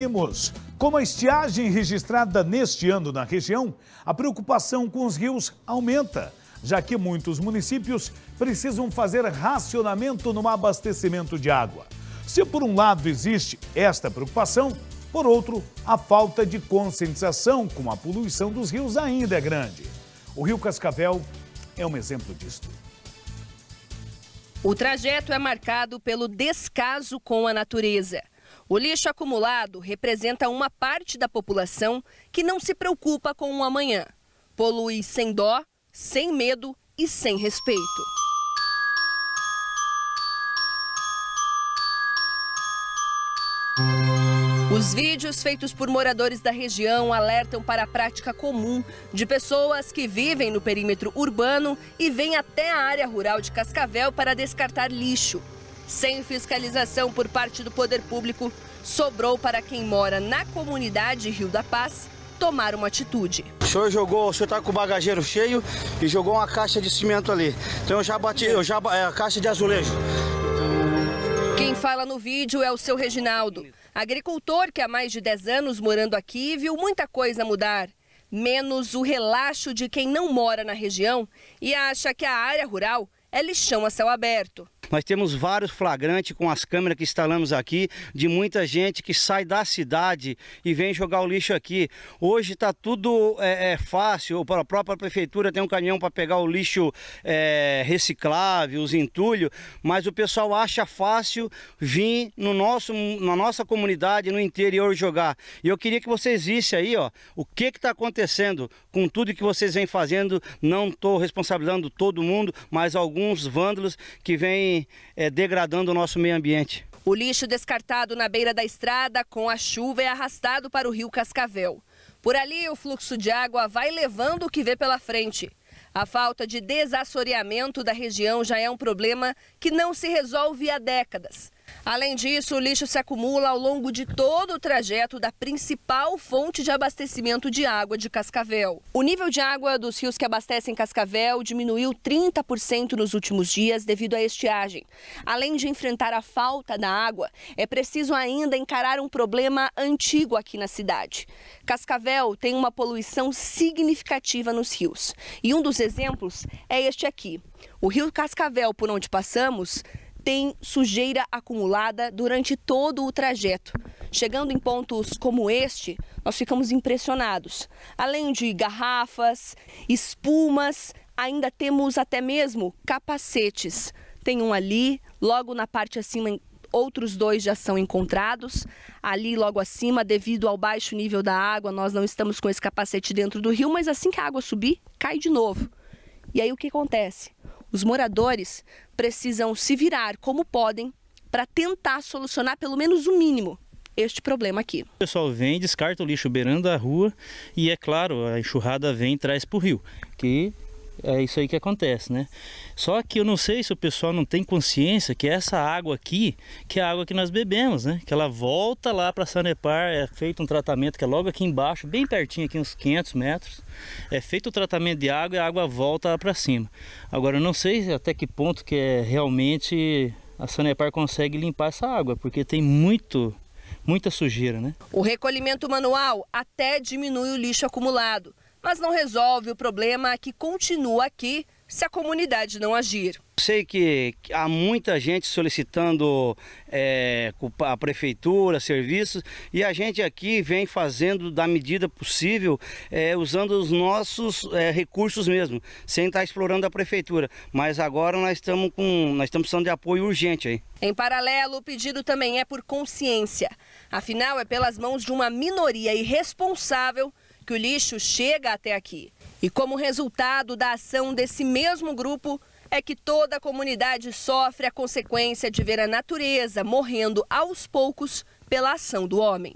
Com como a estiagem registrada neste ano na região, a preocupação com os rios aumenta, já que muitos municípios precisam fazer racionamento no abastecimento de água. Se por um lado existe esta preocupação, por outro, a falta de conscientização com a poluição dos rios ainda é grande. O Rio Cascavel é um exemplo disto. O trajeto é marcado pelo descaso com a natureza. O lixo acumulado representa uma parte da população que não se preocupa com o amanhã. Polui sem dó, sem medo e sem respeito. Os vídeos feitos por moradores da região alertam para a prática comum de pessoas que vivem no perímetro urbano e vêm até a área rural de Cascavel para descartar lixo. Sem fiscalização por parte do poder público, sobrou para quem mora na comunidade Rio da Paz tomar uma atitude. O senhor jogou, o senhor está com o bagageiro cheio e jogou uma caixa de cimento ali. Então eu já bati, eu já é a caixa de azulejo. Quem fala no vídeo é o seu Reginaldo, agricultor que há mais de 10 anos morando aqui viu muita coisa mudar, menos o relaxo de quem não mora na região e acha que a área rural é lixão a céu aberto. Nós temos vários flagrantes com as câmeras que instalamos aqui, de muita gente que sai da cidade e vem jogar o lixo aqui. Hoje está tudo é, é, fácil, a própria prefeitura tem um caminhão para pegar o lixo é, reciclável, os entulhos, mas o pessoal acha fácil vir no nosso, na nossa comunidade, no interior jogar. E eu queria que vocês vissem aí, ó, o que está acontecendo com tudo que vocês vêm fazendo. Não estou responsabilizando todo mundo, mas alguns vândalos que vêm é, degradando o nosso meio ambiente. O lixo descartado na beira da estrada com a chuva é arrastado para o rio Cascavel. Por ali, o fluxo de água vai levando o que vê pela frente. A falta de desassoreamento da região já é um problema que não se resolve há décadas. Além disso, o lixo se acumula ao longo de todo o trajeto da principal fonte de abastecimento de água de Cascavel. O nível de água dos rios que abastecem Cascavel diminuiu 30% nos últimos dias devido à estiagem. Além de enfrentar a falta da água, é preciso ainda encarar um problema antigo aqui na cidade. Cascavel tem uma poluição significativa nos rios. E um dos exemplos é este aqui. O rio Cascavel, por onde passamos, tem sujeira acumulada durante todo o trajeto. Chegando em pontos como este, nós ficamos impressionados. Além de garrafas, espumas, ainda temos até mesmo capacetes. Tem um ali, logo na parte acima outros dois já são encontrados. Ali, logo acima, devido ao baixo nível da água, nós não estamos com esse capacete dentro do rio, mas assim que a água subir, cai de novo. E aí o que acontece? Os moradores precisam se virar como podem para tentar solucionar pelo menos o mínimo este problema aqui. O pessoal vem, descarta o lixo beirando a rua e, é claro, a enxurrada vem e traz para o rio, que é isso aí que acontece, né? Só que eu não sei se o pessoal não tem consciência que essa água aqui, que é a água que nós bebemos, né? Que ela volta lá para Sanepar, é feito um tratamento que é logo aqui embaixo, bem pertinho aqui, uns 500 metros. É feito o tratamento de água e a água volta lá para cima. Agora, eu não sei até que ponto que é realmente a Sanepar consegue limpar essa água, porque tem muito muita sujeira, né? O recolhimento manual até diminui o lixo acumulado, mas não resolve o problema que continua aqui se a comunidade não agir. Sei que há muita gente solicitando é, a prefeitura, serviços, e a gente aqui vem fazendo da medida possível, é, usando os nossos é, recursos mesmo, sem estar tá explorando a prefeitura. Mas agora nós estamos com. nós estamos precisando de apoio urgente aí. Em paralelo, o pedido também é por consciência. Afinal, é pelas mãos de uma minoria irresponsável que o lixo chega até aqui. E como resultado da ação desse mesmo grupo, é que toda a comunidade sofre a consequência de ver a natureza morrendo aos poucos pela ação do homem.